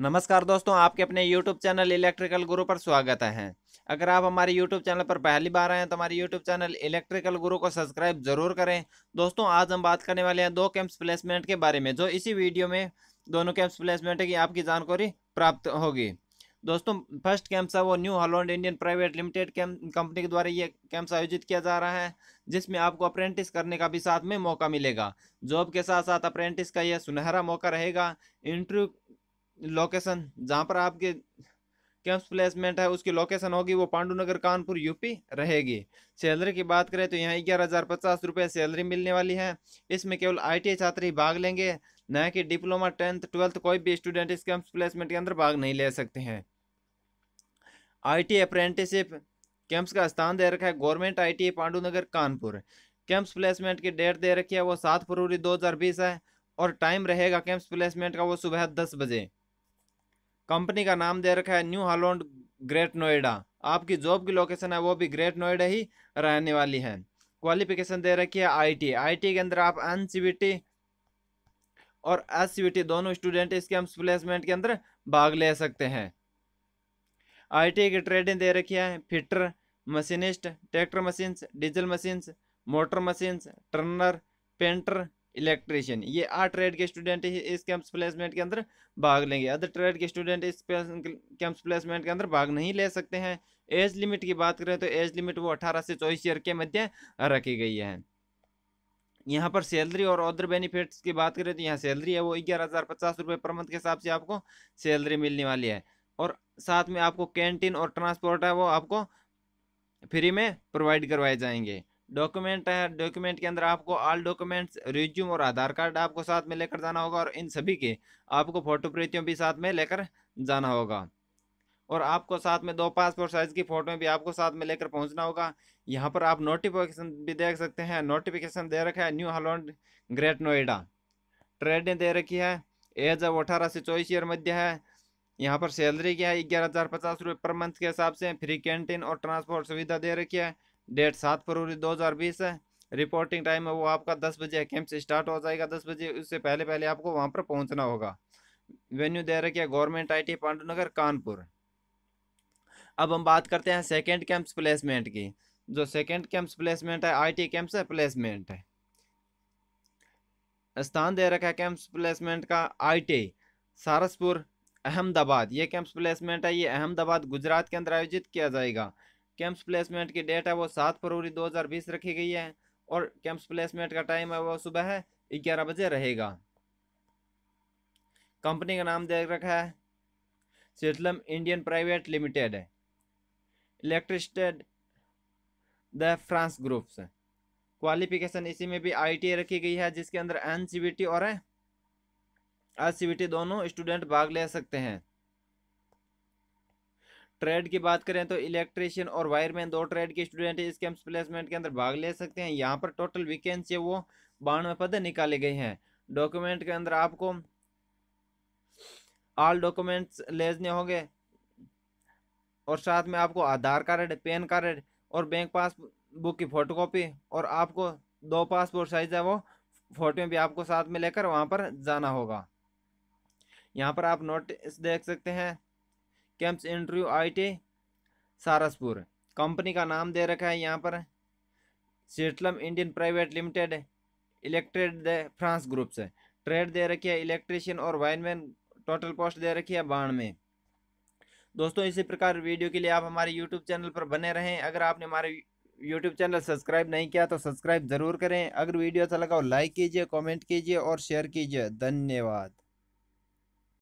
नमस्कार दोस्तों आपके अपने YouTube चैनल इलेक्ट्रिकल गुरु पर स्वागत है अगर आप हमारे YouTube चैनल पर पहली बार आए हैं तो हमारे YouTube चैनल इलेक्ट्रिकल गुरु को सब्सक्राइब जरूर करें दोस्तों आज हम बात करने वाले हैं दो कैंप्स प्लेसमेंट के बारे में जो इसी वीडियो में दोनों कैंप्स प्लेसमेंट की आपकी जानकारी प्राप्त होगी दोस्तों फर्स्ट कैंप्स है वो New Holland Indian private limited company के द्वारा ये कैंप्स आयोजित किया जा रहा है जिसमें आपको अप्रेंटिस करने का भी साथ में मौका मिलेगा जॉब के साथ साथ अप्रेंटिस का यह सुनहरा मौका रहेगा इंटरव्यू लोकेशन जहाँ पर आपके कैंप्स प्लेसमेंट है उसकी लोकेशन होगी वो पांडुनगर कानपुर यूपी रहेगी सैलरी की बात करें तो यहाँ ग्यारह हज़ार पचास रुपये सैलरी मिलने वाली है इसमें केवल आई e छात्र ही भाग लेंगे न कि डिप्लोमा टेंथ ट्वेल्थ कोई भी स्टूडेंट इस कैंप्स प्लेसमेंट के अंदर भाग नहीं ले सकते हैं टी अप्रेंटिसिप कैंप्स का स्थान दे रखा है government ITI e Pandunagar Kanpur campus placement की डेट दे रखी है वो सात फरवरी बीस है और टाइम रहेगा कैंप्स प्लेसमेंट का वो सुबह दस बजे कंपनी का नाम दे रखा है न्यू हॉलोंड ग्रेट नोएडा आपकी जॉब की लोकेशन है वो भी ग्रेट नोएडा ही रहने वाली है क्वालिफिकेशन दे रखी है आईटी आईटी के अंदर आप एन e और एस e दोनों स्टूडेंट इसके हम प्लेसमेंट के अंदर भाग ले सकते हैं आईटी की ट्रेडिंग दे रखी है fitter machinist tractor machines diesel machines motor machines turner painter electrician ये आठ ट्रेड के स्टूडेंट इस कैंप्स प्लेसमेंट के अंदर भाग लेंगे अदर ट्रेड के स्टूडेंट इस कैंप्स प्लेसमेंट के अंदर भाग नहीं ले सकते हैं एज लिमिट की बात करें तो एज लिमिट वो अठारह से चौबीस ईयर के मध्य रखी गई है यहाँ पर सैलरी और अदर बेनिफिट्स की बात करें तो यहाँ सैलरी है वो ग्यारह हज़ार पचास रुपये पर मंथ के हिसाब से आपको सैलरी मिलने वाली है और साथ में आपको कैंटीन और ट्रांसपोर्ट है वो आपको फ्री में प्रोवाइड करवाए जाएंगे डॉक्यूमेंट है डॉक्यूमेंट के अंदर आपको ऑल डॉक्यूमेंट्स रिज्यूम और आधार कार्ड आपको साथ में लेकर जाना होगा और इन सभी के आपको फ़ोटो प्रतियों भी साथ में लेकर जाना होगा और आपको साथ में दो पासपोर्ट साइज़ की फ़ोटो भी आपको साथ में लेकर पहुंचना होगा यहाँ पर आप नोटिफिकेशन भी देख सकते हैं नोटिफिकेशन दे रखा है न्यू हलॉन्ड ग्रेट नोएडा ट्रेडें दे रखी है एज अब अठारह से चौबीस ईयर मध्य है यहाँ पर सैलरी क्या है ग्यारह हज़ार पचास रुपये पर मंथ के हिसाब से फ्री कैंटीन और ट्रांसपोर्ट सुविधा दे रखी है डेट सात फरवरी 2020 है रिपोर्टिंग टाइम है वो आपका दस बजे कैंप से स्टार्ट हो जाएगा दस बजे उससे पहले पहले आपको वहाँ पर पहुँचना होगा वेन्यू दे रखी है government I T Pandunagar Kanpur अब हम बात करते हैं सेकेंड कैंप्स प्लेसमेंट की जो सेकेंड कैंप्स प्लेसमेंट है आई टी कैंप्स है प्लेसमेंट है स्थान दे रखा है कैंप्स प्लेसमेंट का आई टी सारसपुर अहमदाबाद ये कैंप्स प्लेसमेंट है ये अहमदाबाद गुजरात के अंदर आयोजित किया जाएगा कैंप्स प्लेसमेंट की डेट है वो सात फरवरी 2020 रखी गई है और कैंप्स प्लेसमेंट का टाइम है वो सुबह ग्यारह बजे रहेगा कंपनी का नाम देख रखा है सेटलम इंडियन प्राइवेट लिमिटेड है इलेक्ट्रिस्टेड द फ्रांस ग्रुप्स क्वालिफिकेशन इसी में भी आई रखी गई है जिसके अंदर एन और एससीबीटी दोनों स्टूडेंट भाग ले सकते हैं ट्रेड की बात करें तो इलेक्ट्रिशियन और वायरमैन दो ट्रेड के स्टूडेंट इस कैंप प्लेसमेंट के अंदर भाग ले सकते हैं यहाँ पर टोटल वैकेंसी वो बानवे पद निकाले गए हैं डॉक्यूमेंट के अंदर आपको ऑल डॉक्यूमेंट्स लेने होंगे और साथ में आपको आधार कार्ड पैन कार्ड और बैंक पासबुक की फ़ोटोकॉपी और आपको दो पासपोर्ट साइज है वो फोटो भी आपको साथ में लेकर वहाँ पर जाना होगा यहाँ पर आप नोटिस देख सकते हैं campus interview IT Saraspur company का नाम दे रखा है यहाँ पर सेटलम इंडियन प्राइवेट लिमिटेड इलेक्ट्रेड फ्रांस ग्रुप से ट्रेड दे रखी है इलेक्ट्रिशियन और वाइनमैन टोटल पोस्ट दे रखी है बानवे दोस्तों इसी प्रकार वीडियो के लिए आप हमारे यूट्यूब चैनल पर बने रहें अगर आपने हमारे यूट्यूब चैनल सब्सक्राइब नहीं किया तो सब्सक्राइब ज़रूर करें अगर वीडियो अच्छा लगा हो लाइक कीजिए कमेंट कीजिए और शेयर कीजिए धन्यवाद